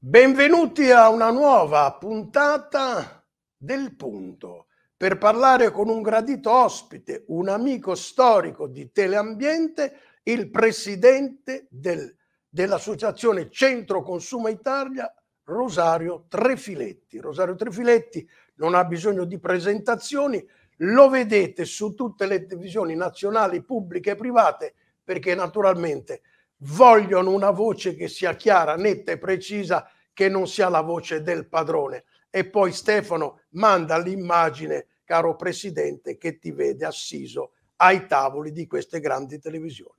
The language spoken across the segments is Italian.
Benvenuti a una nuova puntata del punto per parlare con un gradito ospite, un amico storico di Teleambiente, il presidente del, dell'associazione Centro Consumo Italia, Rosario Trefiletti. Rosario Trefiletti non ha bisogno di presentazioni, lo vedete su tutte le televisioni nazionali, pubbliche e private, perché naturalmente vogliono una voce che sia chiara, netta e precisa, che non sia la voce del padrone. E poi Stefano manda l'immagine caro Presidente, che ti vede assiso ai tavoli di queste grandi televisioni.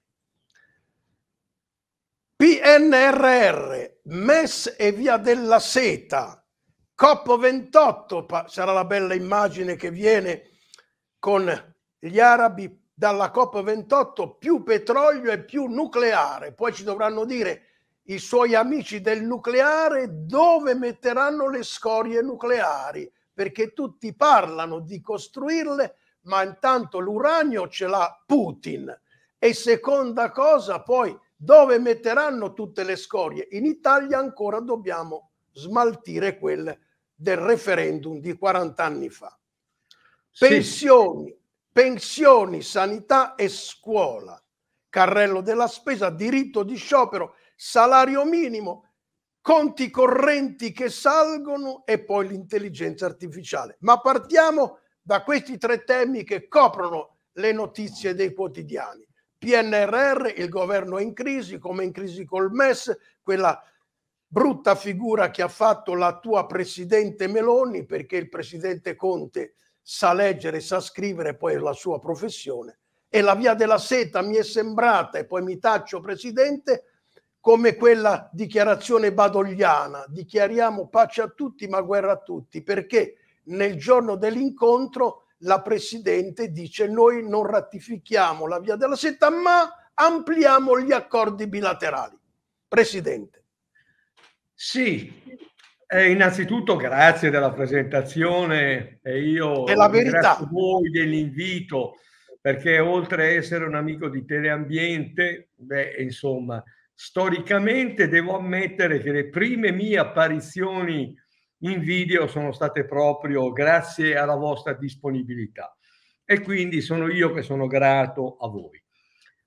PNRR, MES e Via della Seta, COP28, sarà la bella immagine che viene con gli arabi dalla COP28, più petrolio e più nucleare. Poi ci dovranno dire i suoi amici del nucleare dove metteranno le scorie nucleari perché tutti parlano di costruirle, ma intanto l'uranio ce l'ha Putin. E seconda cosa, poi dove metteranno tutte le scorie? In Italia ancora dobbiamo smaltire quelle del referendum di 40 anni fa. Pensioni, sì. pensioni, sanità e scuola, carrello della spesa, diritto di sciopero, salario minimo, conti correnti che salgono e poi l'intelligenza artificiale. Ma partiamo da questi tre temi che coprono le notizie dei quotidiani. PNRR, il governo è in crisi, come in crisi col MES, quella brutta figura che ha fatto la tua presidente Meloni, perché il presidente Conte sa leggere, sa scrivere, poi è la sua professione. E la via della seta mi è sembrata, e poi mi taccio presidente, come quella dichiarazione badogliana, dichiariamo pace a tutti ma guerra a tutti, perché nel giorno dell'incontro la Presidente dice noi non ratifichiamo la via della seta ma ampliamo gli accordi bilaterali. Presidente. Sì, eh, innanzitutto grazie della presentazione e io è la verità. a voi dell'invito perché oltre a essere un amico di Teleambiente, beh, insomma, storicamente devo ammettere che le prime mie apparizioni in video sono state proprio grazie alla vostra disponibilità e quindi sono io che sono grato a voi.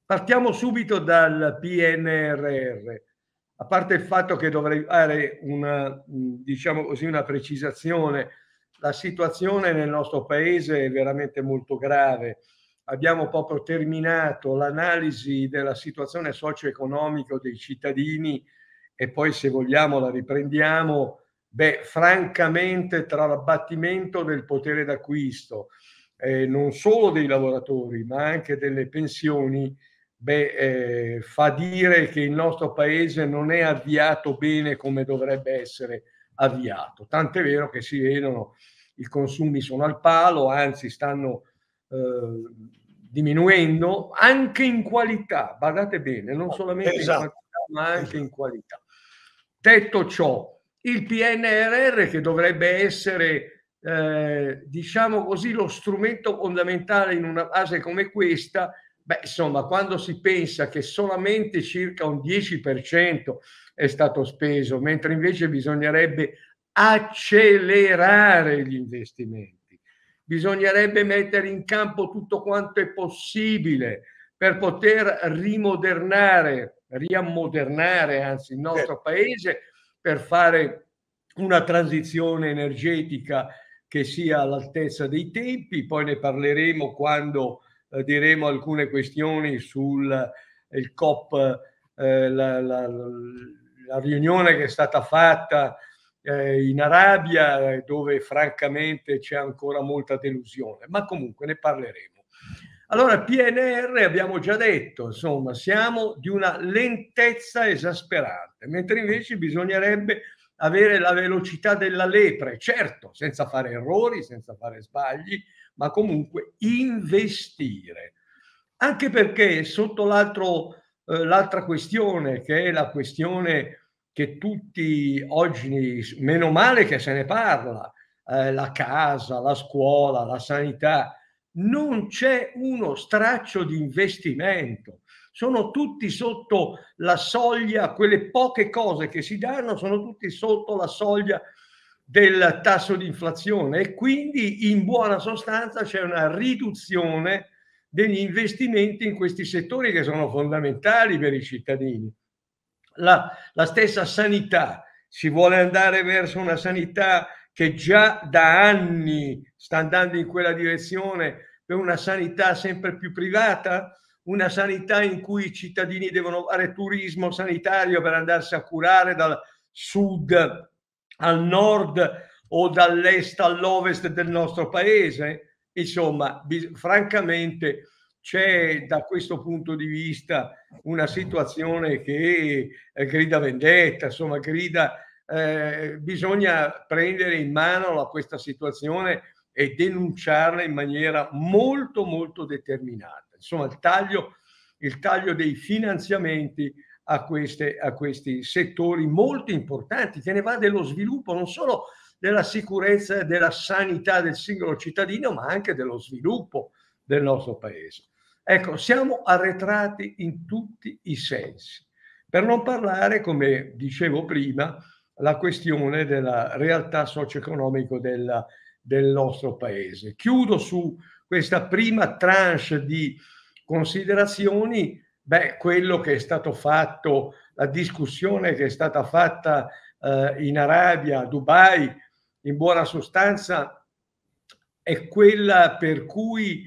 Partiamo subito dal PNRR, a parte il fatto che dovrei fare una, diciamo così, una precisazione, la situazione nel nostro paese è veramente molto grave abbiamo proprio terminato l'analisi della situazione socio-economica dei cittadini e poi se vogliamo la riprendiamo, beh, francamente tra l'abbattimento del potere d'acquisto, eh, non solo dei lavoratori, ma anche delle pensioni, beh, eh, fa dire che il nostro paese non è avviato bene come dovrebbe essere avviato. Tant'è vero che si vedono i consumi sono al palo, anzi stanno eh, diminuendo anche in qualità, badate bene, non oh, solamente esatto. in quantità ma anche esatto. in qualità. Detto ciò, il PNRR che dovrebbe essere, eh, diciamo così, lo strumento fondamentale in una fase come questa, beh, insomma, quando si pensa che solamente circa un 10% è stato speso, mentre invece bisognerebbe accelerare gli investimenti bisognerebbe mettere in campo tutto quanto è possibile per poter rimodernare, riammodernare anzi il nostro certo. paese per fare una transizione energetica che sia all'altezza dei tempi, poi ne parleremo quando eh, diremo alcune questioni sul eh, COP, eh, la, la, la riunione che è stata fatta eh, in Arabia dove francamente c'è ancora molta delusione, ma comunque ne parleremo. Allora, PNR, abbiamo già detto, insomma, siamo di una lentezza esasperante, mentre invece bisognerebbe avere la velocità della lepre, certo, senza fare errori, senza fare sbagli, ma comunque investire. Anche perché sotto l'altro, eh, l'altra questione, che è la questione che tutti oggi, meno male che se ne parla, eh, la casa, la scuola, la sanità, non c'è uno straccio di investimento. Sono tutti sotto la soglia, quelle poche cose che si danno sono tutti sotto la soglia del tasso di inflazione e quindi in buona sostanza c'è una riduzione degli investimenti in questi settori che sono fondamentali per i cittadini la, la stessa sanità, si vuole andare verso una sanità che già da anni sta andando in quella direzione, per una sanità sempre più privata, una sanità in cui i cittadini devono fare turismo sanitario per andarsi a curare dal sud al nord o dall'est all'ovest del nostro paese. Insomma, francamente, c'è da questo punto di vista una situazione che eh, grida vendetta, insomma grida, eh, bisogna prendere in mano la, questa situazione e denunciarla in maniera molto molto determinata. Insomma il taglio, il taglio dei finanziamenti a, queste, a questi settori molto importanti che ne va dello sviluppo non solo della sicurezza e della sanità del singolo cittadino ma anche dello sviluppo del nostro paese. Ecco, siamo arretrati in tutti i sensi. Per non parlare, come dicevo prima, la questione della realtà socio-economica della, del nostro paese. Chiudo su questa prima tranche di considerazioni, beh, quello che è stato fatto, la discussione che è stata fatta eh, in Arabia, a Dubai, in buona sostanza, è quella per cui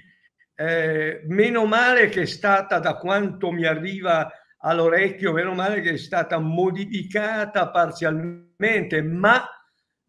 eh, meno male che è stata, da quanto mi arriva all'orecchio, meno male che è stata modificata parzialmente, ma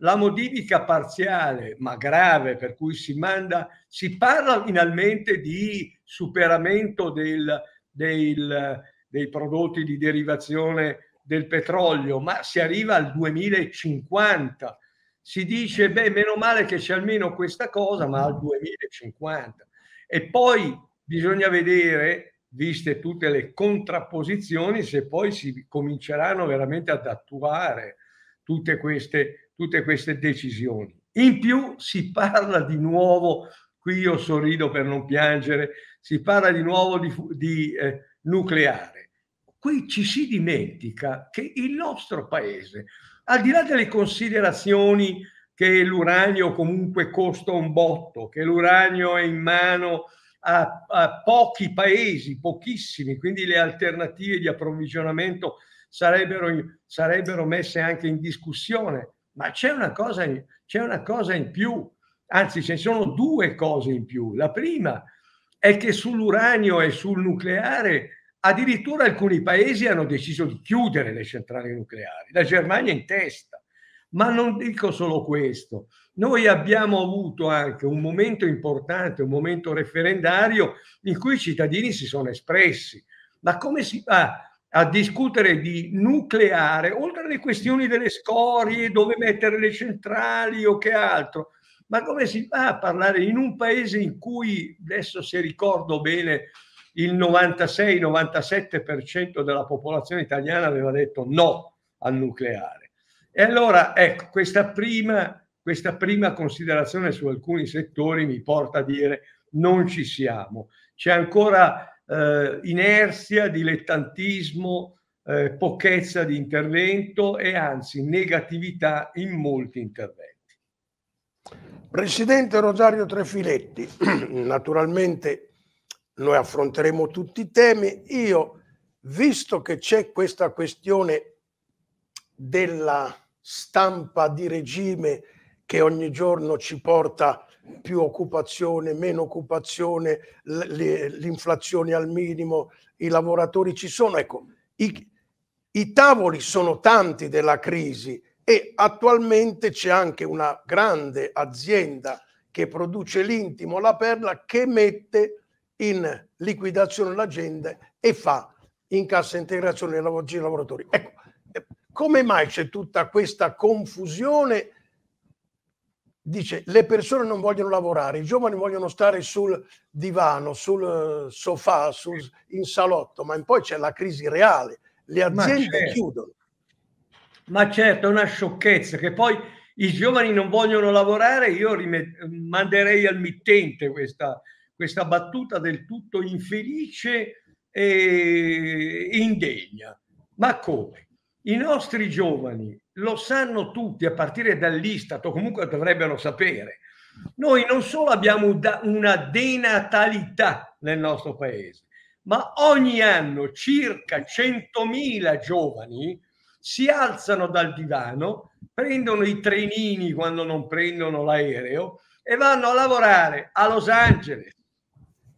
la modifica parziale, ma grave, per cui si manda, si parla finalmente di superamento del, del, dei prodotti di derivazione del petrolio, ma si arriva al 2050. Si dice, beh, meno male che c'è almeno questa cosa, ma al 2050. E poi bisogna vedere, viste tutte le contrapposizioni, se poi si cominceranno veramente ad attuare tutte queste, tutte queste decisioni. In più si parla di nuovo, qui io sorrido per non piangere, si parla di nuovo di, di eh, nucleare. Qui ci si dimentica che il nostro paese, al di là delle considerazioni che l'uranio comunque costa un botto, che l'uranio è in mano a, a pochi paesi, pochissimi, quindi le alternative di approvvigionamento sarebbero, sarebbero messe anche in discussione. Ma c'è una cosa, c'è una cosa in più, anzi ce ne sono due cose in più. La prima è che sull'uranio e sul nucleare addirittura alcuni paesi hanno deciso di chiudere le centrali nucleari, la Germania in testa. Ma non dico solo questo, noi abbiamo avuto anche un momento importante, un momento referendario in cui i cittadini si sono espressi. Ma come si fa a discutere di nucleare, oltre alle questioni delle scorie, dove mettere le centrali o che altro, ma come si fa a parlare in un paese in cui, adesso se ricordo bene, il 96-97% della popolazione italiana aveva detto no al nucleare? E allora, ecco, questa prima, questa prima considerazione su alcuni settori mi porta a dire non ci siamo. C'è ancora eh, inerzia, dilettantismo, eh, pochezza di intervento e anzi negatività in molti interventi. Presidente Rosario Trefiletti, naturalmente noi affronteremo tutti i temi. Io, visto che c'è questa questione della stampa di regime che ogni giorno ci porta più occupazione, meno occupazione, l'inflazione al minimo, i lavoratori ci sono. Ecco, i, i tavoli sono tanti della crisi e attualmente c'è anche una grande azienda che produce l'intimo, la perla, che mette in liquidazione l'agenda e fa in cassa integrazione i lavoratori. Ecco, come mai c'è tutta questa confusione? Dice, le persone non vogliono lavorare, i giovani vogliono stare sul divano, sul eh, sofà, sul, in salotto, ma poi c'è la crisi reale, le aziende certo. chiudono. Ma certo, è una sciocchezza che poi i giovani non vogliono lavorare, io rimet- manderei al mittente questa, questa battuta del tutto infelice e indegna. Ma come? I nostri giovani lo sanno tutti, a partire dall'Istat, o comunque dovrebbero sapere. Noi non solo abbiamo una denatalità nel nostro paese, ma ogni anno circa 100.000 giovani si alzano dal divano, prendono i trenini quando non prendono l'aereo e vanno a lavorare a Los Angeles,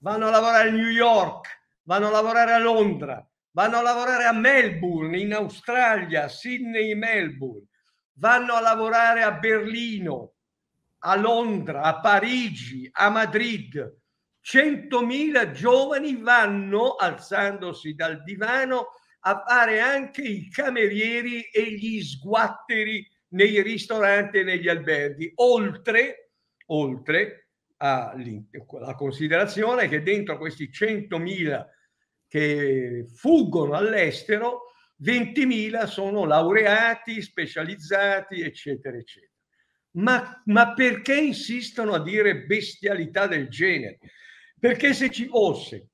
vanno a lavorare a New York, vanno a lavorare a Londra, vanno a lavorare a Melbourne, in Australia, Sydney, Melbourne, vanno a lavorare a Berlino, a Londra, a Parigi, a Madrid. 100.000 giovani vanno, alzandosi dal divano, a fare anche i camerieri e gli sguatteri nei ristoranti e negli alberghi, oltre, oltre alla considerazione che dentro questi 100.000 che fuggono all'estero, 20.000 sono laureati, specializzati, eccetera, eccetera. Ma, ma, perché insistono a dire bestialità del genere? Perché se ci fosse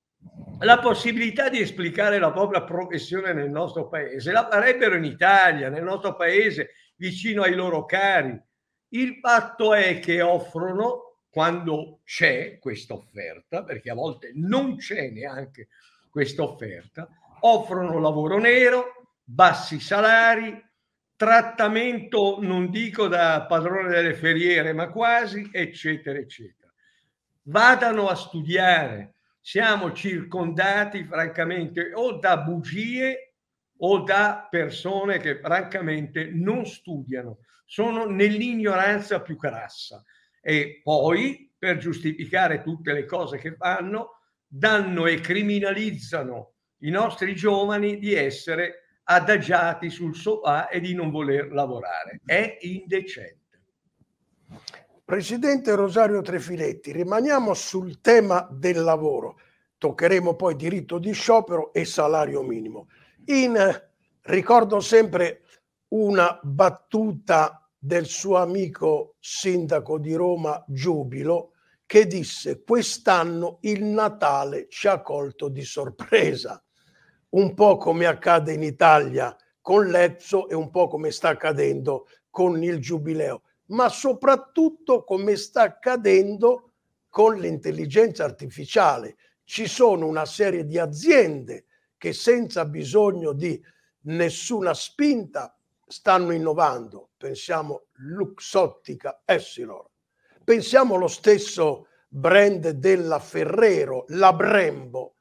la possibilità di esplicare la propria professione nel nostro paese, la farebbero in Italia, nel nostro paese, vicino ai loro cari. Il fatto è che offrono, quando c'è questa offerta, perché a volte non c'è neanche questa offerta, offrono lavoro nero, bassi salari, trattamento non dico da padrone delle feriere, ma quasi, eccetera, eccetera. Vadano a studiare, siamo circondati francamente o da bugie o da persone che francamente non studiano, sono nell'ignoranza più crassa. E poi, per giustificare tutte le cose che fanno, danno e criminalizzano i nostri giovani di essere adagiati sul sofà e di non voler lavorare. È indecente. Presidente Rosario Trefiletti, rimaniamo sul tema del lavoro. Toccheremo poi diritto di sciopero e salario minimo. In, eh, ricordo sempre una battuta del suo amico sindaco di Roma Giubilo, che disse quest'anno il Natale ci ha colto di sorpresa, un po' come accade in Italia con l'Ezzo e un po' come sta accadendo con il Giubileo, ma soprattutto come sta accadendo con l'intelligenza artificiale. Ci sono una serie di aziende che senza bisogno di nessuna spinta stanno innovando. Pensiamo Luxottica Essilor, Pensiamo allo stesso brand della Ferrero, la Brembo.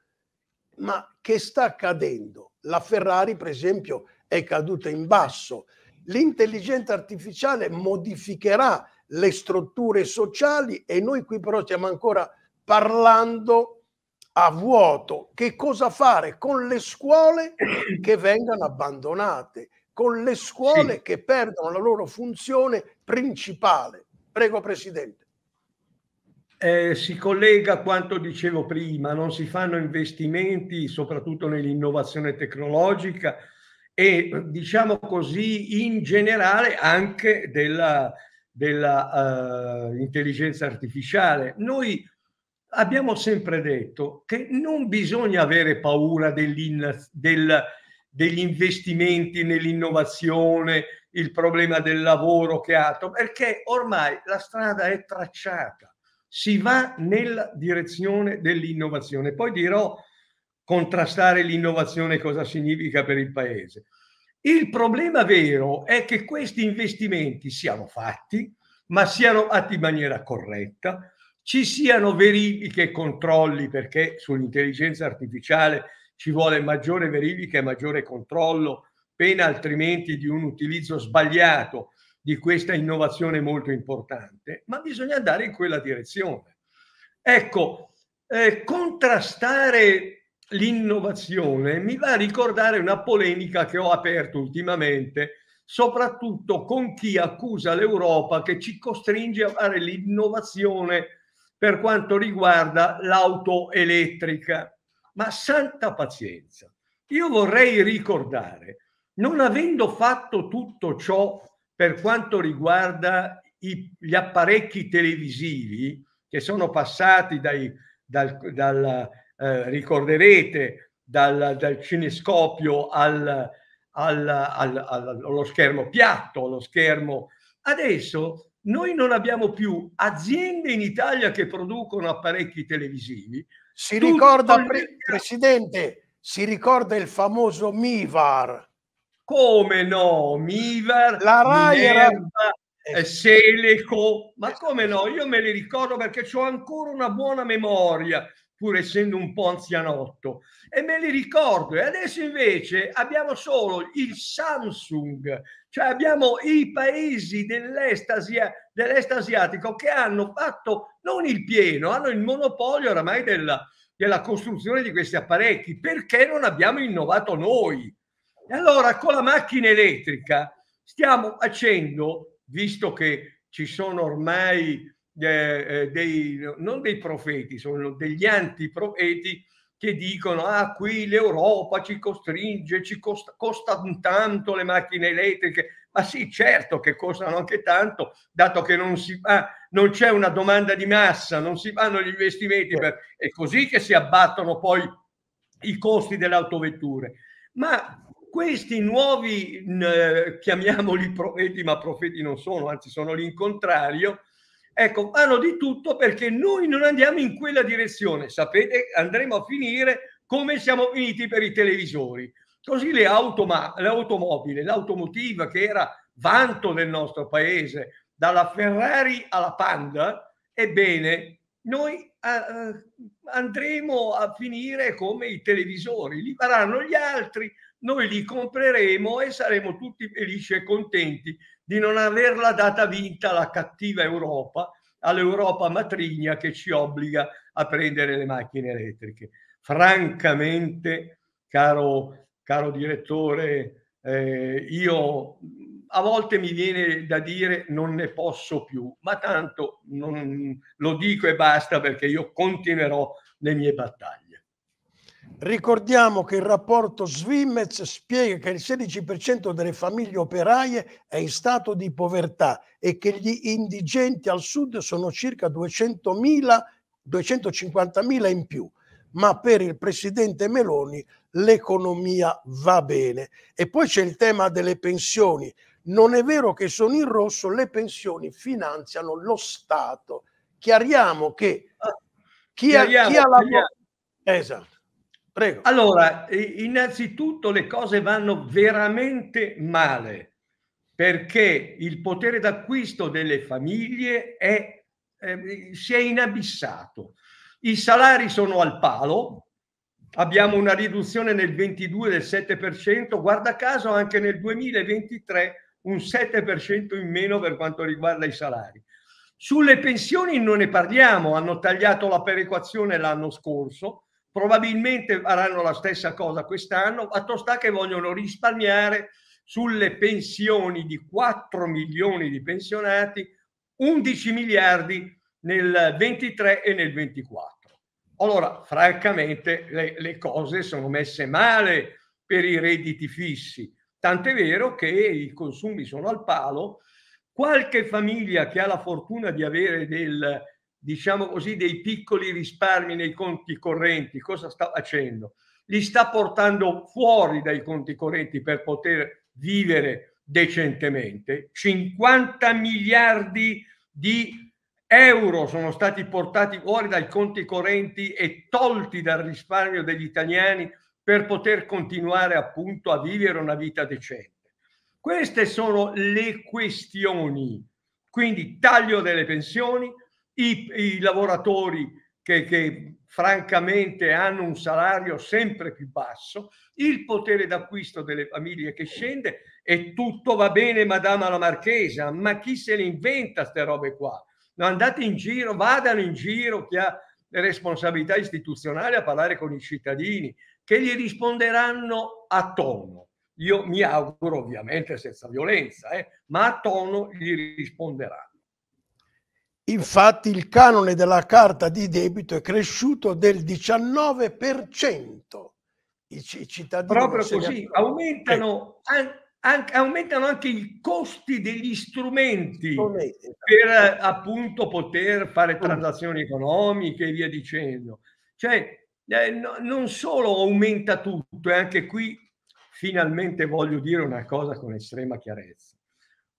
Ma che sta accadendo? La Ferrari, per esempio, è caduta in basso. L'intelligenza artificiale modificherà le strutture sociali e noi qui però stiamo ancora parlando a vuoto. Che cosa fare con le scuole che vengano abbandonate, con le scuole sì. che perdono la loro funzione principale? Prego Presidente. Eh, si collega a quanto dicevo prima, non si fanno investimenti soprattutto nell'innovazione tecnologica e diciamo così in generale anche della, uh, intelligenza artificiale. Noi abbiamo sempre detto che non bisogna avere paura del, degli investimenti nell'innovazione, il problema del lavoro che altro, perché ormai la strada è tracciata si va nella direzione dell'innovazione. Poi dirò contrastare l'innovazione cosa significa per il paese. Il problema vero è che questi investimenti siano fatti, ma siano fatti in maniera corretta, ci siano verifiche e controlli perché sull'intelligenza artificiale ci vuole maggiore verifica e maggiore controllo, pena altrimenti di un utilizzo sbagliato di questa innovazione molto importante, ma bisogna andare in quella direzione. Ecco, eh, contrastare l'innovazione mi va a ricordare una polemica che ho aperto ultimamente, soprattutto con chi accusa l'Europa che ci costringe a fare l'innovazione per quanto riguarda l'auto elettrica. Ma santa pazienza, io vorrei ricordare, non avendo fatto tutto ciò per quanto riguarda i, gli apparecchi televisivi che sono passati dai, dal, dal eh, ricorderete, dal, dal cinescopio al, al, al, allo schermo piatto, allo schermo. Adesso noi non abbiamo più aziende in Italia che producono apparecchi televisivi. Si ricorda, pre- Presidente, si ricorda il famoso MIVAR, come no, Miver, la Rai Minerva, era... Eh. Seleco, ma eh, come no? Io me li ricordo perché ho ancora una buona memoria, pur essendo un po' anzianotto, e me li ricordo. E adesso invece abbiamo solo il Samsung, cioè abbiamo i paesi dell'est, Asia, dell'est asiatico che hanno fatto non il pieno, hanno il monopolio oramai della, della costruzione di questi apparecchi. Perché non abbiamo innovato noi? E allora con la macchina elettrica stiamo facendo, visto che ci sono ormai eh, eh, dei, non dei profeti, sono degli antiprofeti che dicono ah qui l'Europa ci costringe, ci costa, costano tanto le macchine elettriche, ma sì certo che costano anche tanto, dato che non, si fa, non c'è una domanda di massa, non si fanno gli investimenti, per, è così che si abbattono poi i costi delle autovetture. Ma questi nuovi, eh, chiamiamoli profeti, ma profeti non sono, anzi sono l'incontrario, ecco, fanno di tutto perché noi non andiamo in quella direzione. Sapete, andremo a finire come siamo finiti per i televisori. Così le automa- l'automobile, l'automotive che era vanto del nostro paese, dalla Ferrari alla Panda, ebbene, noi eh, eh andremo a finire come i televisori, li faranno gli altri, noi li compreremo e saremo tutti felici e contenti di non averla data vinta alla cattiva Europa, all'Europa matrigna che ci obbliga a prendere le macchine elettriche. Francamente, caro, caro direttore, eh, io a volte mi viene da dire non ne posso più, ma tanto non, lo dico e basta perché io continuerò le mie battaglie. Ricordiamo che il rapporto Svimez spiega che il 16% delle famiglie operaie è in stato di povertà e che gli indigenti al sud sono circa 200.000, 250.000 in più. Ma per il presidente Meloni l'economia va bene. E poi c'è il tema delle pensioni. Non è vero che sono in rosso, le pensioni finanziano lo Stato. Chiariamo che ah, chi, ha, chi ha lavorato... Esatto Prego. Allora, innanzitutto le cose vanno veramente male perché il potere d'acquisto delle famiglie è, eh, si è inabissato. I salari sono al palo, abbiamo una riduzione nel 22 del 7%, guarda caso anche nel 2023 un 7% in meno per quanto riguarda i salari. Sulle pensioni non ne parliamo, hanno tagliato la perequazione l'anno scorso, probabilmente faranno la stessa cosa quest'anno, fatto sta che vogliono risparmiare sulle pensioni di 4 milioni di pensionati 11 miliardi nel 23 e nel 24. Allora, francamente, le, le cose sono messe male per i redditi fissi, tant'è vero che i consumi sono al palo, qualche famiglia che ha la fortuna di avere del diciamo così, dei piccoli risparmi nei conti correnti, cosa sta facendo? Li sta portando fuori dai conti correnti per poter vivere decentemente. 50 miliardi di euro sono stati portati fuori dai conti correnti e tolti dal risparmio degli italiani per poter continuare appunto a vivere una vita decente. Queste sono le questioni. Quindi taglio delle pensioni, i, i lavoratori che, che francamente hanno un salario sempre più basso, il potere d'acquisto delle famiglie che scende e tutto va bene, madama la marchesa, ma chi se le inventa queste robe qua? No, andate in giro, vadano in giro chi ha responsabilità istituzionali a parlare con i cittadini, che gli risponderanno a tono. Io mi auguro ovviamente senza violenza, eh, ma a tono gli risponderanno. Infatti il canone della carta di debito è cresciuto del 19%. I, cittadini Proprio così, aumentano, an- an- aumentano, anche i costi degli strumenti esatto. per appunto poter fare transazioni economiche e via dicendo. Cioè, eh, no, non solo aumenta tutto, e anche qui finalmente voglio dire una cosa con estrema chiarezza.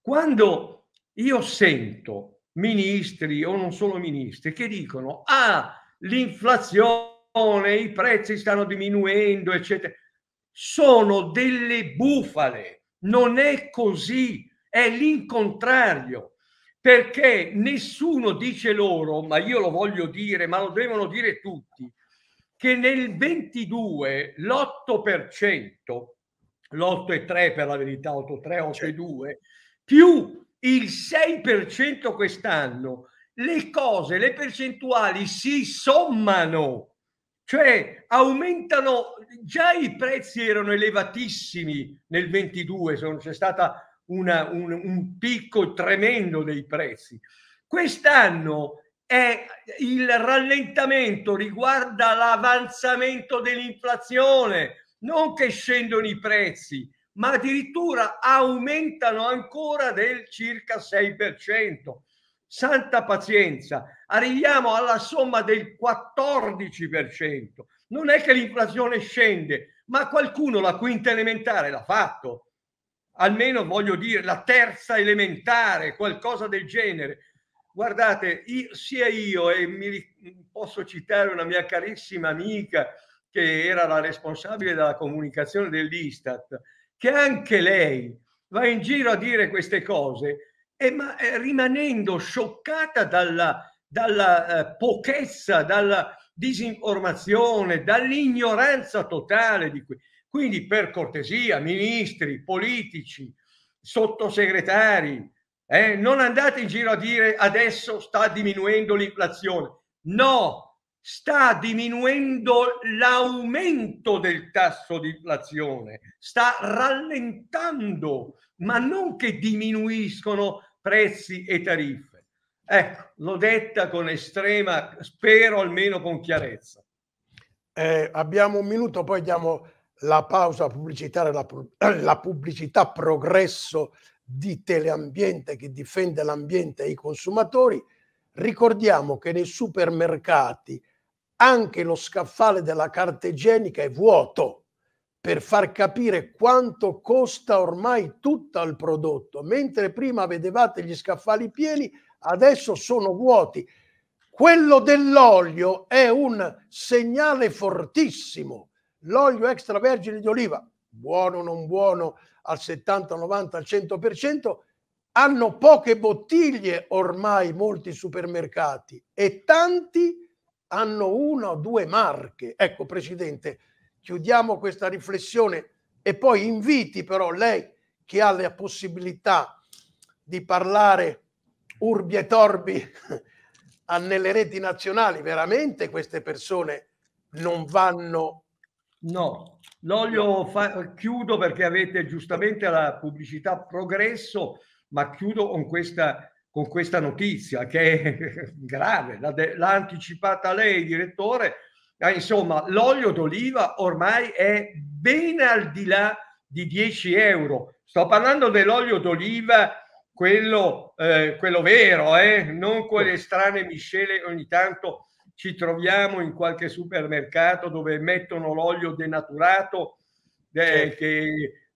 Quando io sento ministri o non solo ministri che dicono ah l'inflazione, i prezzi stanno diminuendo, eccetera. Sono delle bufale, non è così, è l'incontrario, perché nessuno dice loro, ma io lo voglio dire, ma lo devono dire tutti, che nel 22 l'8%, l'8,3 per la verità, 8,3, 8,2, più il 6% quest'anno, le cose, le percentuali si sommano, cioè aumentano, già i prezzi erano elevatissimi nel 22, se non c'è stato un, un picco tremendo dei prezzi. Quest'anno è il rallentamento riguarda l'avanzamento dell'inflazione, non che scendono i prezzi, ma addirittura aumentano ancora del circa 6%. Santa pazienza, arriviamo alla somma del 14%. Non è che l'inflazione scende, ma qualcuno la quinta elementare l'ha fatto. Almeno voglio dire la terza elementare, qualcosa del genere. Guardate, io, sia io e mi, posso citare una mia carissima amica che era la responsabile della comunicazione dell'Istat, che anche lei va in giro a dire queste cose, e ma, eh, rimanendo scioccata dalla, dalla eh, pochezza, dalla disinformazione, dall'ignoranza totale di qui. Quindi per cortesia, ministri, politici, sottosegretari, eh, non andate in giro a dire adesso sta diminuendo l'inflazione. No, sta diminuendo l'aumento del tasso di inflazione, sta rallentando, ma non che diminuiscono prezzi e tariffe. Ecco, l'ho detta con estrema, spero almeno con chiarezza. Eh, abbiamo un minuto, poi diamo la pausa pubblicitaria, la, la pubblicità progresso di Teleambiente che difende l'ambiente e i consumatori. Ricordiamo che nei supermercati anche lo scaffale della carta igienica è vuoto per far capire quanto costa ormai tutto il prodotto. Mentre prima vedevate gli scaffali pieni, adesso sono vuoti. Quello dell'olio è un segnale fortissimo. L'olio extravergine di oliva, buono o non buono al 70, 90, al 100%, hanno poche bottiglie ormai molti supermercati e tanti hanno una o due marche. Ecco, Presidente, chiudiamo questa riflessione e poi inviti però lei che ha la possibilità di parlare urbi e torbi nelle reti nazionali, veramente queste persone non vanno... No, voglio fa- chiudo perché avete giustamente la pubblicità progresso, ma chiudo con questa con questa notizia che è grave, l'ha, de- l'ha anticipata lei, direttore. Eh, insomma, l'olio d'oliva ormai è ben al di là di 10 euro. Sto parlando dell'olio d'oliva, quello, eh, quello vero, eh? non quelle strane miscele ogni tanto ci troviamo in qualche supermercato dove mettono l'olio denaturato eh, certo. che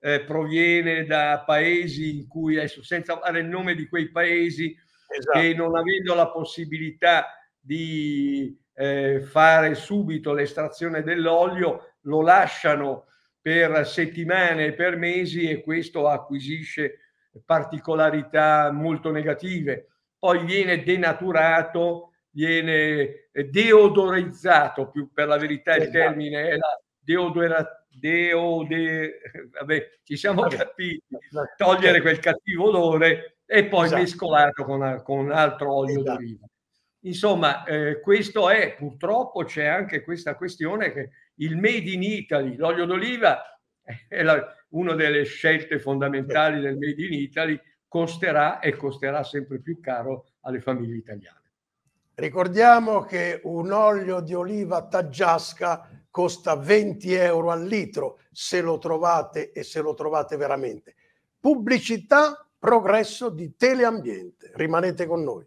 eh, proviene da paesi in cui, adesso senza fare il nome di quei paesi, esatto. che non avendo la possibilità di eh, fare subito l'estrazione dell'olio, lo lasciano per settimane, e per mesi e questo acquisisce particolarità molto negative. Poi viene denaturato, viene eh, deodorizzato, più per la verità il esatto. termine è la deodorizzazione deo, de... vabbè, ci siamo vabbè. capiti, togliere quel cattivo odore e poi esatto. mescolarlo con, con altro olio esatto. d'oliva. Insomma, eh, questo è, purtroppo c'è anche questa questione che il made in Italy, l'olio d'oliva eh, è la, una delle scelte fondamentali del made in Italy, costerà e costerà sempre più caro alle famiglie italiane. Ricordiamo che un olio di oliva taggiasca costa 20 euro al litro se lo trovate e se lo trovate veramente. Pubblicità, progresso di teleambiente. Rimanete con noi.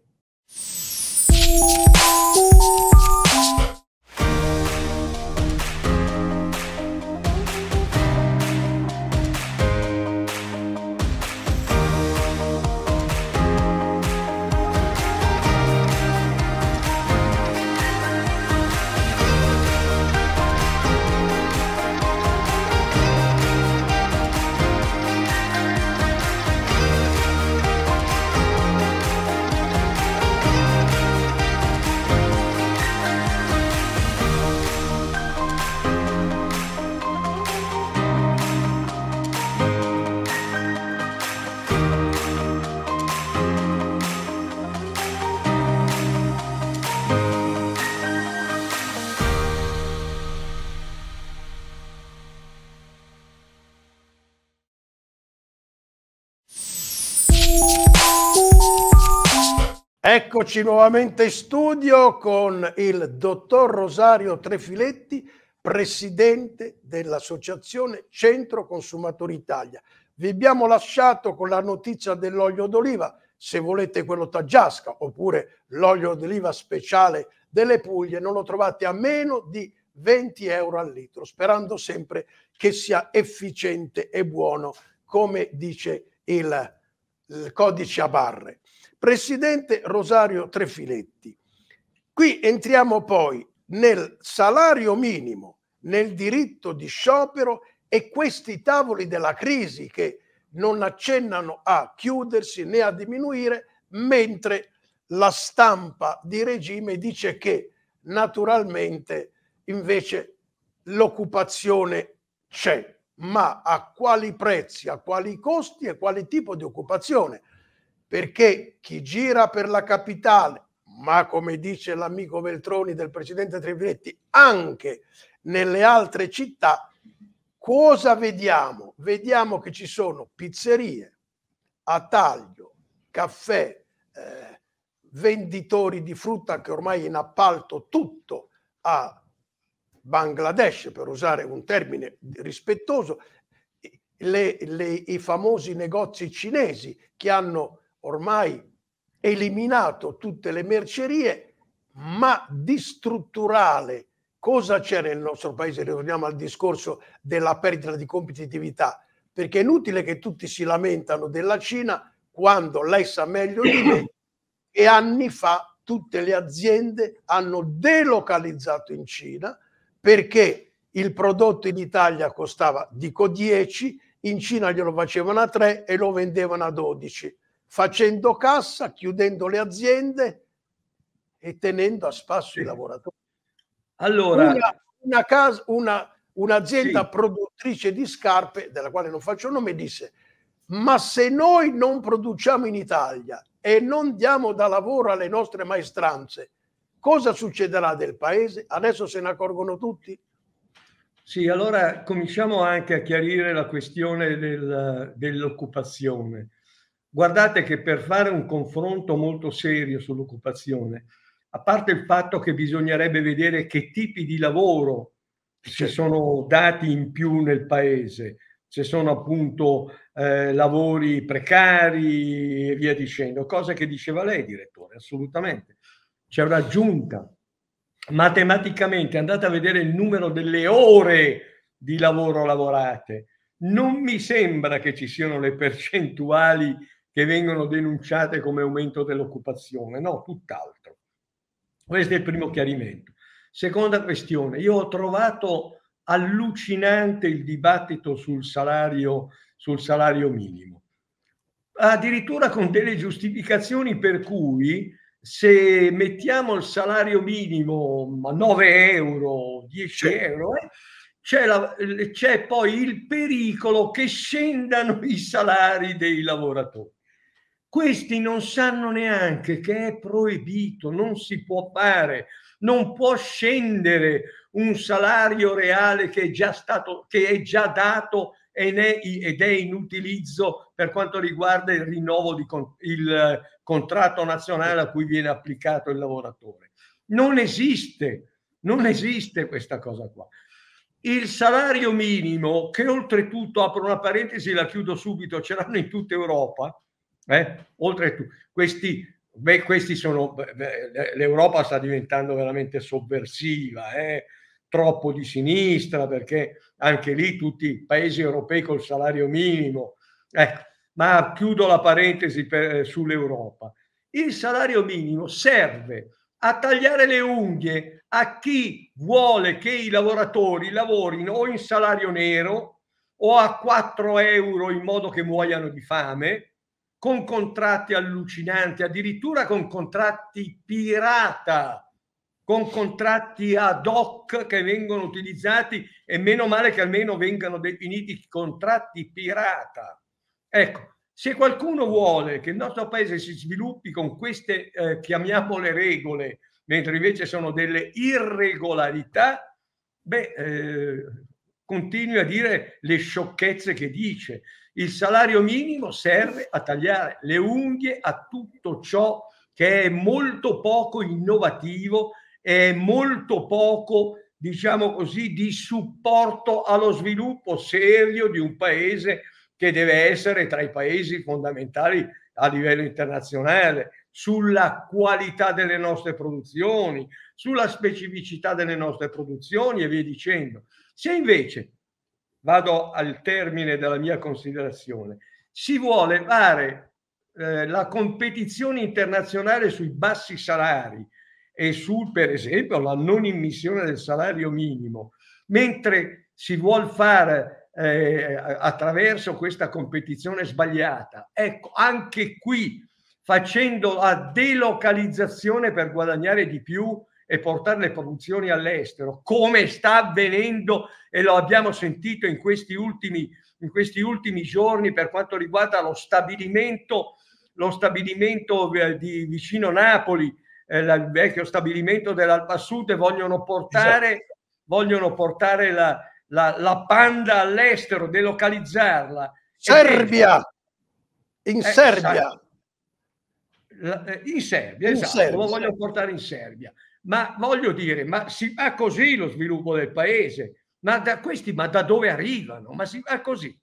Eccoci nuovamente in studio con il dottor Rosario Trefiletti, presidente dell'associazione Centro Consumatori Italia. Vi abbiamo lasciato con la notizia dell'olio d'oliva, se volete quello taggiasca oppure l'olio d'oliva speciale delle Puglie, non lo trovate a meno di 20 euro al litro, sperando sempre che sia efficiente e buono, come dice il, il codice a barre presidente Rosario Trefiletti. Qui entriamo poi nel salario minimo, nel diritto di sciopero e questi tavoli della crisi che non accennano a chiudersi né a diminuire, mentre la stampa di regime dice che naturalmente invece l'occupazione c'è, ma a quali prezzi, a quali costi e quale tipo di occupazione? perché chi gira per la capitale, ma come dice l'amico Veltroni del presidente Trivetti, anche nelle altre città, cosa vediamo? Vediamo che ci sono pizzerie a taglio, caffè, eh, venditori di frutta che ormai in appalto tutto a Bangladesh, per usare un termine rispettoso, le, le, i famosi negozi cinesi che hanno ormai eliminato tutte le mercerie, ma di strutturale cosa c'è nel nostro paese? Ritorniamo al discorso della perdita di competitività, perché è inutile che tutti si lamentano della Cina quando lei sa meglio di me che anni fa tutte le aziende hanno delocalizzato in Cina perché il prodotto in Italia costava, dico 10, in Cina glielo facevano a 3 e lo vendevano a 12 facendo cassa, chiudendo le aziende e tenendo a spasso i lavoratori. Allora, una, una casa, una, un'azienda sì. produttrice di scarpe, della quale non faccio nome, disse, ma se noi non produciamo in Italia e non diamo da lavoro alle nostre maestranze, cosa succederà del paese? Adesso se ne accorgono tutti? Sì, allora cominciamo anche a chiarire la questione del, dell'occupazione. Guardate che per fare un confronto molto serio sull'occupazione, a parte il fatto che bisognerebbe vedere che tipi di lavoro ci certo. sono dati in più nel paese, se sono appunto eh, lavori precari e via dicendo, cosa che diceva lei, direttore, assolutamente. C'è un'aggiunta. Matematicamente andate a vedere il numero delle ore di lavoro lavorate. Non mi sembra che ci siano le percentuali che vengono denunciate come aumento dell'occupazione, no, tutt'altro. Questo è il primo chiarimento. Seconda questione, io ho trovato allucinante il dibattito sul salario, sul salario minimo, addirittura con delle giustificazioni per cui se mettiamo il salario minimo a 9 euro, 10 euro, eh, c'è, la, c'è poi il pericolo che scendano i salari dei lavoratori. Questi non sanno neanche che è proibito, non si può fare, non può scendere un salario reale che è già, stato, che è già dato ed è, in utilizzo per quanto riguarda il rinnovo di il eh, contratto nazionale a cui viene applicato il lavoratore. Non esiste, non esiste questa cosa qua. Il salario minimo, che oltretutto, apro una parentesi, la chiudo subito, ce l'hanno in tutta Europa, eh? Oltretutto, questi, beh, questi sono, beh, l'Europa sta diventando veramente sovversiva, eh? troppo di sinistra, perché anche lì tutti i paesi europei col salario minimo. Ecco, ma chiudo la parentesi per, eh, sull'Europa. Il salario minimo serve a tagliare le unghie a chi vuole che i lavoratori lavorino o in salario nero o a 4 euro in modo che muoiano di fame con contratti allucinanti, addirittura con contratti pirata, con contratti ad hoc che vengono utilizzati e meno male che almeno vengano definiti contratti pirata. Ecco, se qualcuno vuole che il nostro paese si sviluppi con queste, eh, chiamiamole regole, mentre invece sono delle irregolarità, beh, eh, continui a dire le sciocchezze che dice. Il salario minimo serve a tagliare le unghie a tutto ciò che è molto poco innovativo, e molto poco, diciamo così, di supporto allo sviluppo serio di un paese che deve essere tra i paesi fondamentali a livello internazionale sulla qualità delle nostre produzioni, sulla specificità delle nostre produzioni e via dicendo. Se invece vado al termine della mia considerazione, si vuole fare eh, la competizione internazionale sui bassi salari e su, per esempio, la non immissione del salario minimo, mentre si vuole fare eh, attraverso questa competizione sbagliata. Ecco, anche qui facendo la delocalizzazione per guadagnare di più e portare le produzioni all'estero, come sta avvenendo e lo abbiamo sentito in questi ultimi, in questi ultimi giorni per quanto riguarda lo stabilimento, lo stabilimento eh, di vicino Napoli, eh, il vecchio stabilimento dell'Alpa Sud, e vogliono portare, esatto. vogliono portare la, la, la, panda all'estero, delocalizzarla. Serbia! In eh, Serbia! Eh, in Serbia, in esatto, Serbia. lo voglio portare in Serbia. Ma voglio dire, ma si va così lo sviluppo del paese? Ma da questi, ma da dove arrivano? Ma si va così?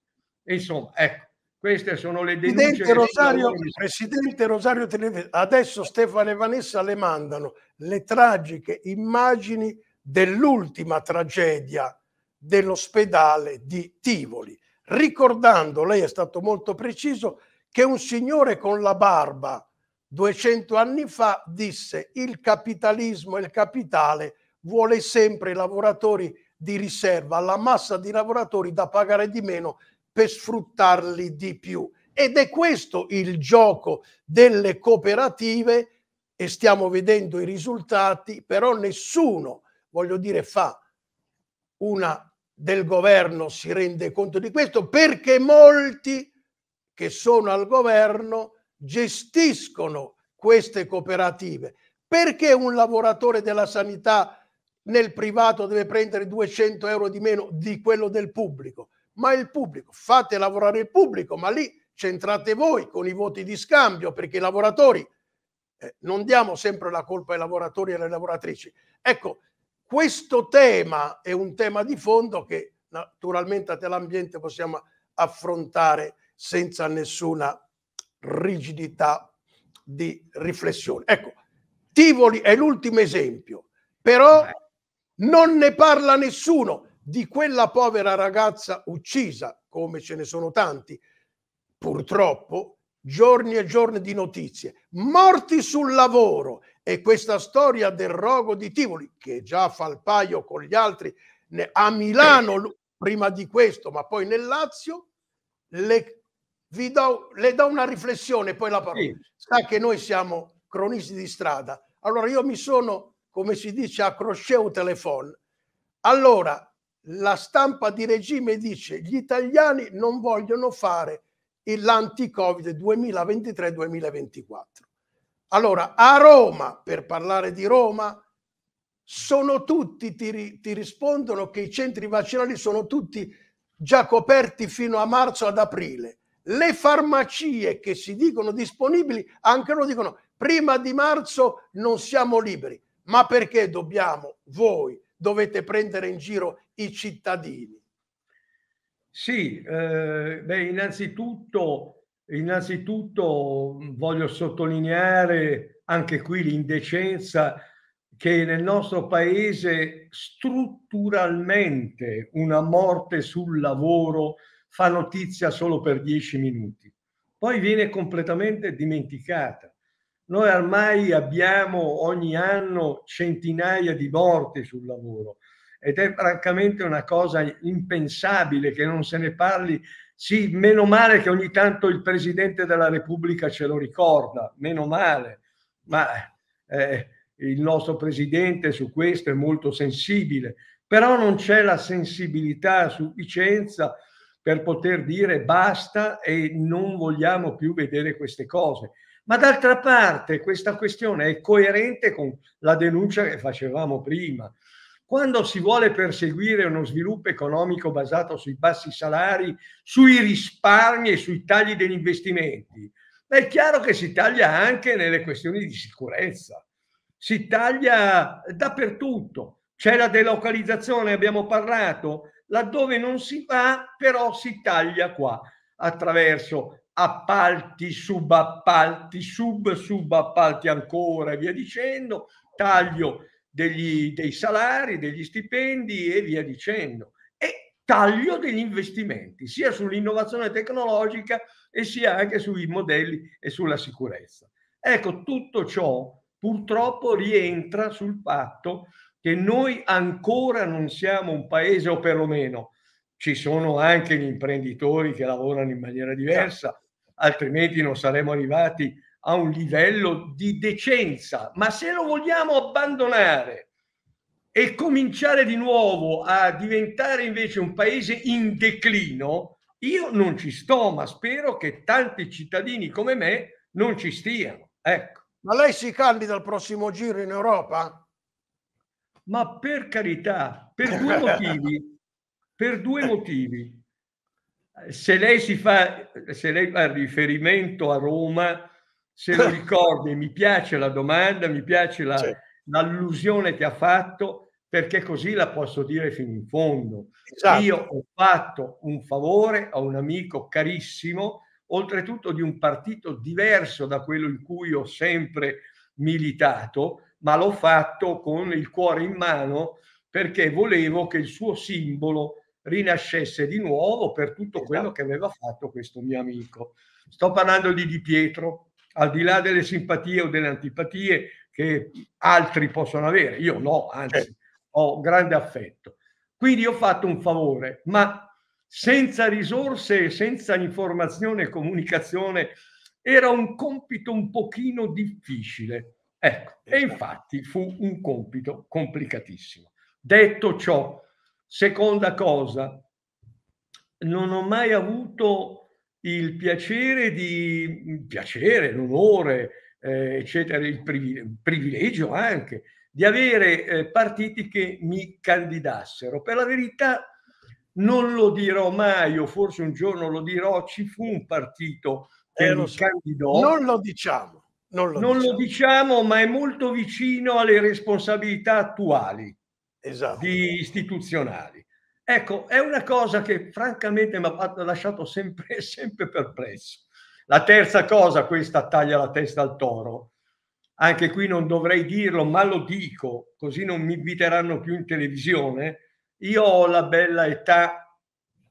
Insomma, ecco, queste sono le denunce. Presidente Rosario, Presidente Rosario adesso Stefano e Vanessa le mandano le tragiche immagini dell'ultima tragedia dell'ospedale di Tivoli, ricordando, lei è stato molto preciso, che un signore con la barba 200 anni fa disse il capitalismo e il capitale vuole sempre i lavoratori di riserva, la massa di lavoratori da pagare di meno per sfruttarli di più. Ed è questo il gioco delle cooperative e stiamo vedendo i risultati, però nessuno, voglio dire, fa una del governo si rende conto di questo perché molti che sono al governo gestiscono queste cooperative. Perché un lavoratore della sanità nel privato deve prendere 200 euro di meno di quello del pubblico? Ma il pubblico, fate lavorare il pubblico, ma lì c'entrate voi con i voti di scambio perché i lavoratori, eh, non diamo sempre la colpa ai lavoratori e alle lavoratrici. Ecco, questo tema è un tema di fondo che naturalmente a te l'ambiente possiamo affrontare senza nessuna rigidità di riflessione. Ecco, Tivoli è l'ultimo esempio, però non ne parla nessuno di quella povera ragazza uccisa, come ce ne sono tanti, purtroppo, giorni e giorni di notizie, morti sul lavoro e questa storia del rogo di Tivoli, che già fa il paio con gli altri a Milano prima di questo, ma poi nel Lazio, le vi do, le do una riflessione poi la parola. Sì. Sa che noi siamo cronisti di strada. Allora io mi sono, come si dice, a crochet o telefono. Allora, la stampa di regime dice gli italiani non vogliono fare l'anti-Covid 2023-2024. Allora, a Roma, per parlare di Roma, sono tutti, ti, ti rispondono che i centri vaccinali sono tutti già coperti fino a marzo ad aprile le farmacie che si dicono disponibili anche loro dicono prima di marzo non siamo liberi. Ma perché dobbiamo, voi, dovete prendere in giro i cittadini? Sì, eh, beh, innanzitutto, innanzitutto voglio sottolineare anche qui l'indecenza che nel nostro paese strutturalmente una morte sul lavoro eh, fa notizia solo per dieci minuti, poi viene completamente dimenticata. Noi ormai abbiamo ogni anno centinaia di morti sul lavoro ed è francamente una cosa impensabile che non se ne parli. Sì, meno male che ogni tanto il Presidente della Repubblica ce lo ricorda, meno male, ma eh, il nostro Presidente su questo è molto sensibile, però non c'è la sensibilità a sufficienza per poter dire basta e non vogliamo più vedere queste cose. Ma d'altra parte questa questione è coerente con la denuncia che facevamo prima. Quando si vuole perseguire uno sviluppo economico basato sui bassi salari, sui risparmi e sui tagli degli investimenti, è chiaro che si taglia anche nelle questioni di sicurezza, si taglia dappertutto. C'è la delocalizzazione, abbiamo parlato, laddove non si va però si taglia qua attraverso appalti, subappalti, sub subappalti ancora e via dicendo, taglio degli, dei salari, degli stipendi e via dicendo e taglio degli investimenti sia sull'innovazione tecnologica e sia anche sui modelli e sulla sicurezza. Ecco, tutto ciò purtroppo rientra sul patto che noi ancora non siamo un paese, o perlomeno ci sono anche gli imprenditori che lavorano in maniera diversa, altrimenti non saremmo arrivati a un livello di decenza. Ma se lo vogliamo abbandonare e cominciare di nuovo a diventare invece un paese in declino, io non ci sto, ma spero che tanti cittadini come me non ci stiano. Ecco. Ma lei si candida al prossimo giro in Europa? ma per carità, per due motivi, per due motivi. Se lei si fa, se lei fa riferimento a Roma, se lo ricordi, mi piace la domanda, mi piace la, sì. l'allusione che ha fatto, perché così la posso dire fino in fondo. Esatto. Io ho fatto un favore a un amico carissimo, oltretutto di un partito diverso da quello in cui ho sempre militato, ma l'ho fatto con il cuore in mano perché volevo che il suo simbolo rinascesse di nuovo per tutto quello esatto. che aveva fatto questo mio amico. Sto parlando di Di Pietro, al di là delle simpatie o delle antipatie che altri possono avere, io no, anzi certo. ho grande affetto. Quindi ho fatto un favore, ma senza risorse, senza informazione e comunicazione era un compito un pochino difficile Ecco, e esatto. infatti fu un compito complicatissimo. Detto ciò, seconda cosa, non ho mai avuto il piacere di piacere, l'onore, eh, eccetera, il privilegio anche di avere eh, partiti che mi candidassero. Per la verità non lo dirò mai, o forse un giorno lo dirò, ci fu un partito che eh, mi so. candidò. Non lo diciamo. Non lo, non diciamo. lo diciamo, ma è molto vicino alle responsabilità attuali esatto. istituzionali. Ecco, è una cosa che francamente mi ha lasciato sempre, sempre perplesso. La terza cosa, questa taglia la testa al toro. Anche qui non dovrei dirlo, ma lo dico, così non mi inviteranno più in televisione. Io ho la bella età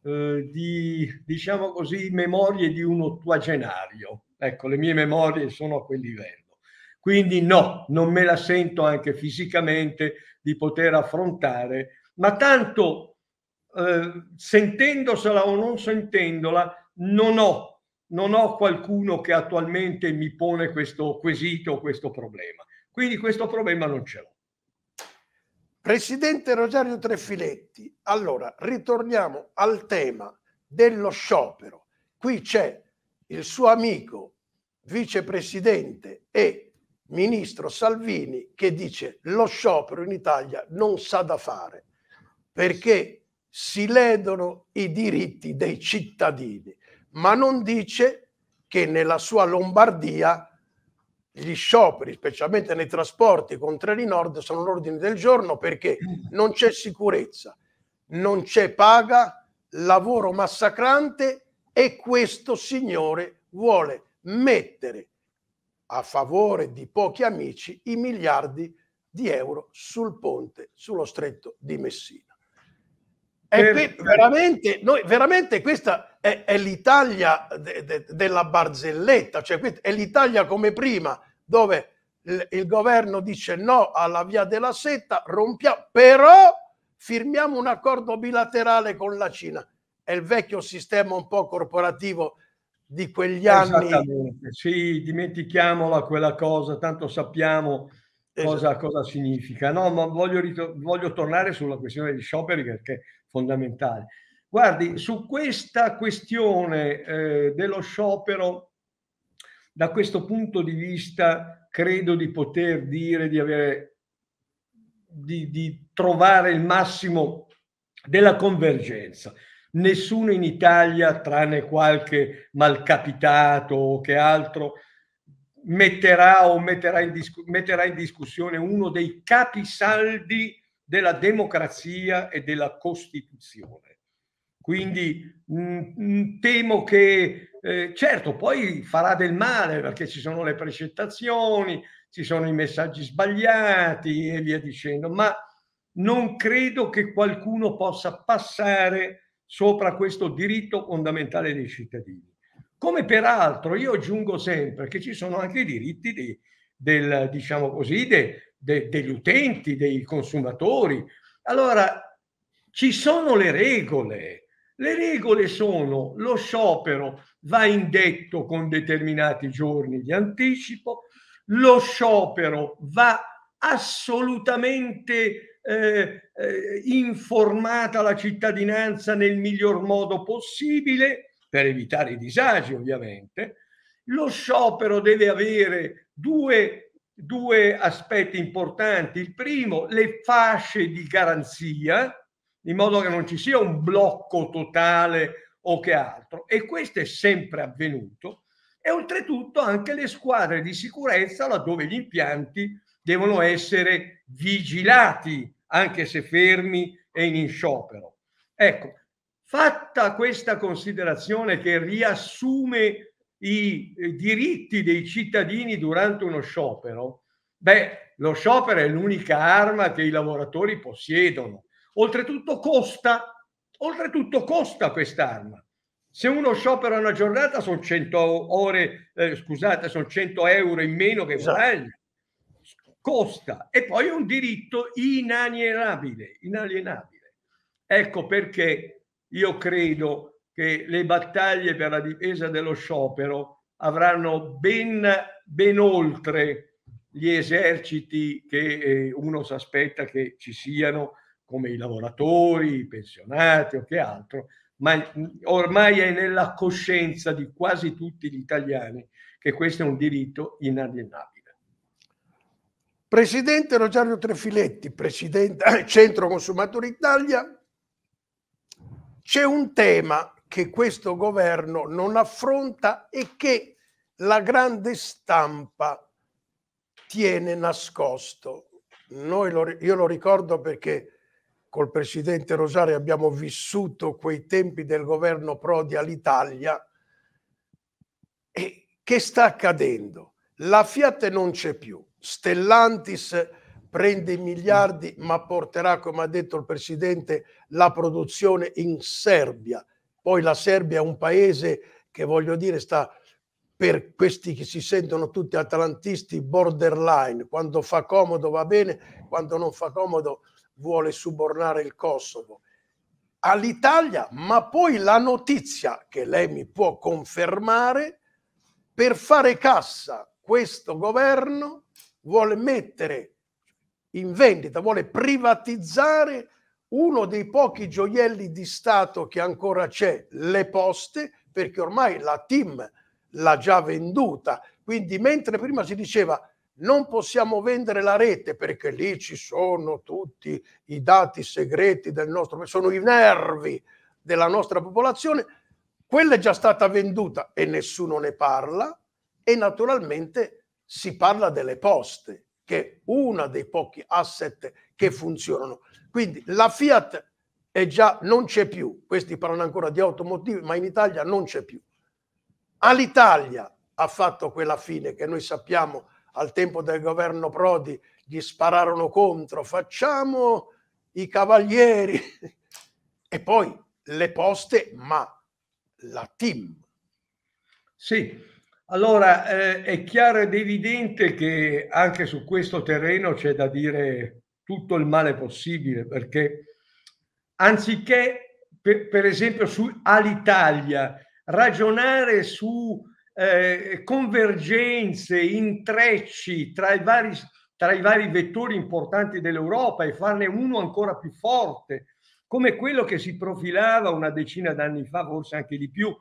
eh, di, diciamo così, memorie di un ottuagenario. Ecco, le mie memorie sono a quel livello. Quindi no, non me la sento anche fisicamente di poter affrontare, ma tanto eh, sentendosela o non sentendola, non ho, non ho qualcuno che attualmente mi pone questo quesito, questo problema. Quindi questo problema non ce l'ho. Presidente Rosario Trefiletti, allora ritorniamo al tema dello sciopero. Qui c'è il suo amico vicepresidente e ministro Salvini che dice lo sciopero in Italia non sa da fare perché si ledono i diritti dei cittadini, ma non dice che nella sua Lombardia gli scioperi, specialmente nei trasporti con treni nord, sono l'ordine del giorno perché non c'è sicurezza, non c'è paga, lavoro massacrante e questo signore vuole mettere a favore di pochi amici i miliardi di euro sul ponte, sullo stretto di Messina. E per... veramente, noi, veramente questa è, è l'Italia de, de, della barzelletta, cioè è l'Italia come prima, dove il, il governo dice no alla via della setta, rompiamo, però firmiamo un accordo bilaterale con la Cina è il vecchio sistema un po' corporativo di quegli anni. Sì, dimentichiamola quella cosa, tanto sappiamo cosa, cosa significa. No, ma voglio, voglio tornare sulla questione degli scioperi perché è fondamentale. Guardi, su questa questione eh, dello sciopero, da questo punto di vista, credo di poter dire di avere di, di trovare il massimo della convergenza nessuno in Italia, tranne qualche malcapitato o che altro, metterà o metterà in, discu- metterà in discussione uno dei capisaldi della democrazia e della Costituzione. Quindi mh, mm, mh, mm, temo che, eh, certo, poi farà del male perché ci sono le precettazioni, ci sono i messaggi sbagliati e via dicendo, ma non credo che qualcuno possa passare sopra questo diritto fondamentale dei cittadini. Come peraltro io aggiungo sempre che ci sono anche i diritti dei, del, diciamo così, de, de, degli utenti, dei consumatori. Allora, ci sono le regole. Le regole sono lo sciopero va indetto con determinati giorni di anticipo, lo sciopero va assolutamente eh, eh, informata la cittadinanza nel miglior modo possibile, per evitare i disagi ovviamente. Lo sciopero deve avere due, due aspetti importanti. Il primo, le fasce di garanzia, in modo che non ci sia un blocco totale o che altro. E questo è sempre avvenuto. E oltretutto anche le squadre di sicurezza laddove gli impianti devono essere vigilati anche se fermi e in sciopero. Ecco, fatta questa considerazione che riassume i eh, diritti dei cittadini durante uno sciopero, beh, lo sciopero è l'unica arma che i lavoratori possiedono. Oltretutto costa, oltretutto costa quest'arma. Se uno sciopera una giornata sono 100 ore, eh, scusate, sono 100 euro in meno che esatto costa e poi è un diritto inalienabile, inalienabile. Ecco perché io credo che le battaglie per la difesa dello sciopero avranno ben, ben oltre gli eserciti che eh, uno si aspetta che ci siano, come i lavoratori, i pensionati o che altro, ma ormai è nella coscienza di quasi tutti gli italiani che questo è un diritto inalienabile. Presidente Rosario Trefiletti, presidente Centro Consumatori Italia, c'è un tema che questo governo non affronta e che la grande stampa tiene nascosto. Lo, io lo ricordo perché col presidente Rosario abbiamo vissuto quei tempi del governo Prodi all'Italia. E che sta accadendo? La Fiat non c'è più. Stellantis prende i miliardi mm. ma porterà, come ha detto il Presidente, la produzione in Serbia. Poi la Serbia è un paese che, voglio dire, sta per questi che si sentono tutti atlantisti borderline, quando fa comodo va bene, quando non fa comodo vuole subornare il Kosovo. All'Italia, ma poi la notizia che lei mi può confermare, per fare cassa questo governo vuole mettere in vendita, vuole privatizzare uno dei pochi gioielli di Stato che ancora c'è, le poste, perché ormai la TIM l'ha già venduta. Quindi mentre prima si diceva non possiamo vendere la rete perché lì ci sono tutti i dati segreti del nostro, sono i nervi della nostra popolazione, quella è già stata venduta e nessuno ne parla e naturalmente si parla delle poste, che è uno dei pochi asset che funzionano. Quindi la Fiat è già, non c'è più, questi parlano ancora di automotive, ma in Italia non c'è più. All'Italia ha fatto quella fine che noi sappiamo al tempo del governo Prodi gli spararono contro, facciamo i cavalieri e poi le poste, ma la team. Sì, allora, eh, è chiaro ed evidente che anche su questo terreno c'è da dire tutto il male possibile, perché anziché, per, per esempio, su Alitalia, ragionare su eh, convergenze, intrecci tra i, vari, tra i vari vettori importanti dell'Europa e farne uno ancora più forte, come quello che si profilava una decina d'anni fa, forse anche di più,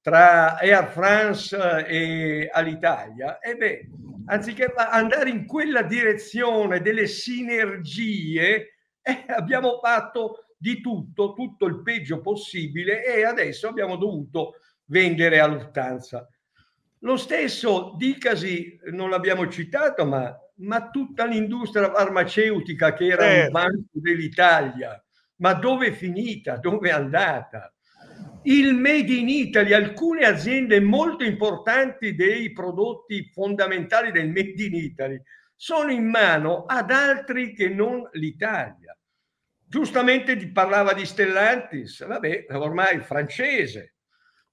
tra Air France eh, e Alitalia, e beh, anziché andare in quella direzione delle sinergie, eh, abbiamo fatto di tutto, tutto il peggio possibile e adesso abbiamo dovuto vendere a Lufthansa. Lo stesso dicasi, non l'abbiamo citato, ma, ma tutta l'industria farmaceutica che era certo. un banco dell'Italia, ma dove è finita? Dove è andata? il Made in Italy, alcune aziende molto importanti dei prodotti fondamentali del Made in Italy sono in mano ad altri che non l'Italia. Giustamente parlava di Stellantis, vabbè, ormai francese.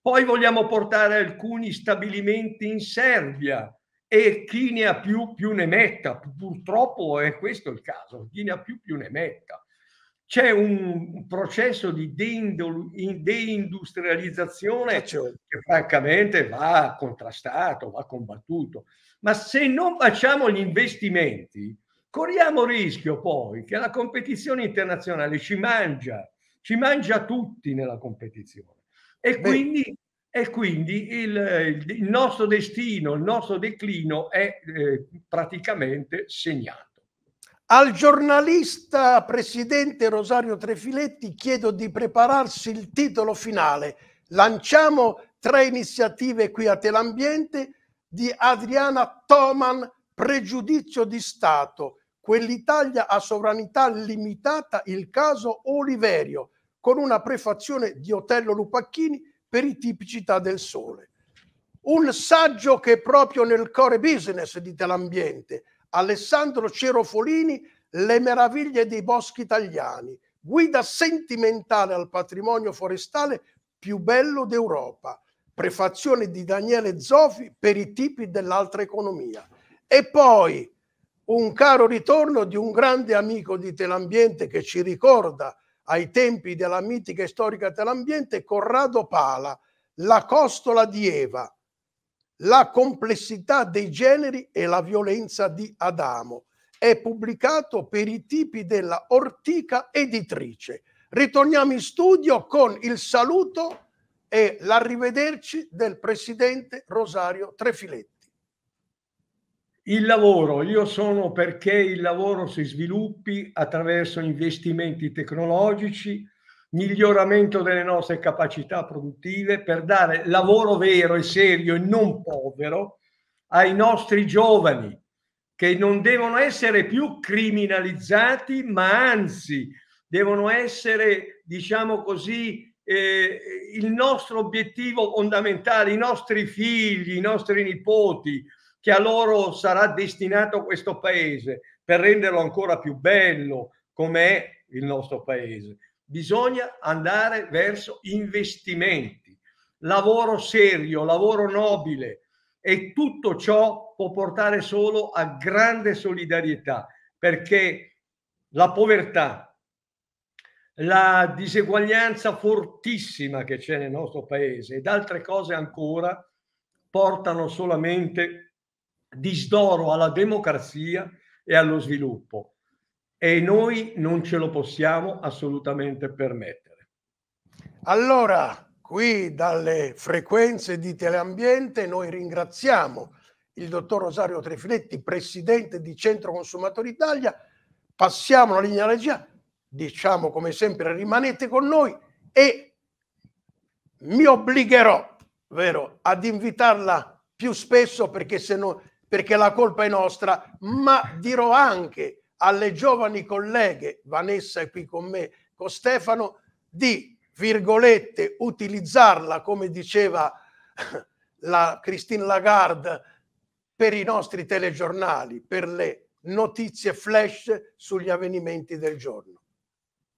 Poi vogliamo portare alcuni stabilimenti in Serbia e chi ne ha più più ne metta. Purtroppo è questo il caso, chi ne ha più più ne metta c'è un processo di deindustrializzazione eh, certo. che francamente va contrastato, va combattuto. Ma se non facciamo gli investimenti, corriamo il rischio poi che la competizione internazionale ci mangia, ci mangia tutti nella competizione. E Beh. quindi, e quindi il, il, nostro destino, il nostro declino è eh, praticamente segnato. Al giornalista presidente Rosario Trefiletti chiedo di prepararsi il titolo finale. Lanciamo tre iniziative qui a Telambiente di Adriana Toman, pregiudizio di Stato, quell'Italia a sovranità limitata, il caso Oliverio, con una prefazione di Otello Lupacchini per i tipicità del sole. Un saggio che è proprio nel core business di Telambiente, Alessandro Cerofolini, Le meraviglie dei boschi italiani, guida sentimentale al patrimonio forestale più bello d'Europa, prefazione di Daniele Zofi per i tipi dell'altra economia. E poi un caro ritorno di un grande amico di Telambiente che ci ricorda ai tempi della mitica e storica Telambiente, Corrado Pala, la costola di Eva, la complessità dei generi e la violenza di Adamo. È pubblicato per i tipi della Ortica Editrice. Ritorniamo in studio con il saluto e l'arrivederci del presidente Rosario Trefiletti. Il lavoro, io sono perché il lavoro si sviluppi attraverso investimenti tecnologici, miglioramento delle nostre capacità produttive, per dare lavoro vero e serio e non povero ai nostri giovani, che non devono essere più criminalizzati, ma anzi devono essere, diciamo così, eh, il nostro obiettivo fondamentale, i nostri figli, i nostri nipoti, che a loro sarà destinato questo paese per renderlo ancora più bello come è il nostro paese bisogna andare verso investimenti, lavoro serio, lavoro nobile e tutto ciò può portare solo a grande solidarietà perché la povertà, la diseguaglianza fortissima che c'è nel nostro paese ed altre cose ancora portano solamente disdoro alla democrazia e allo sviluppo e noi non ce lo possiamo assolutamente permettere. Allora, qui dalle frequenze di Teleambiente noi ringraziamo il dottor Rosario Trefiletti, presidente di Centro Consumatori Italia. Passiamo la linea regia, diciamo come sempre rimanete con noi e mi obbligherò, vero, ad invitarla più spesso perché se no perché la colpa è nostra, ma dirò anche alle giovani colleghe, Vanessa è qui con me, con Stefano, di, virgolette, utilizzarla, come diceva la Christine Lagarde, per i nostri telegiornali, per le notizie flash sugli avvenimenti del giorno.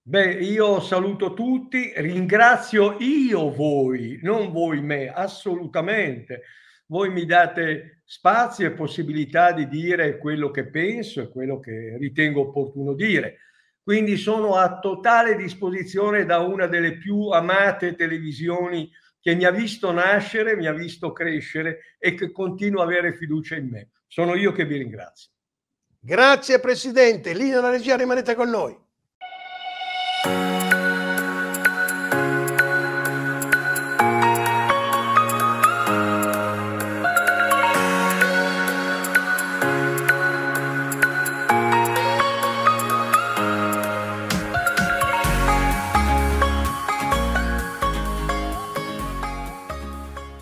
Beh, io saluto tutti, ringrazio io voi, non voi me, assolutamente. Voi mi date spazio e possibilità di dire quello che penso e quello che ritengo opportuno dire. Quindi sono a totale disposizione da una delle più amate televisioni che mi ha visto nascere, mi ha visto crescere e che continua a avere fiducia in me. Sono io che vi ringrazio. Grazie Presidente, linea la regia rimanete con noi.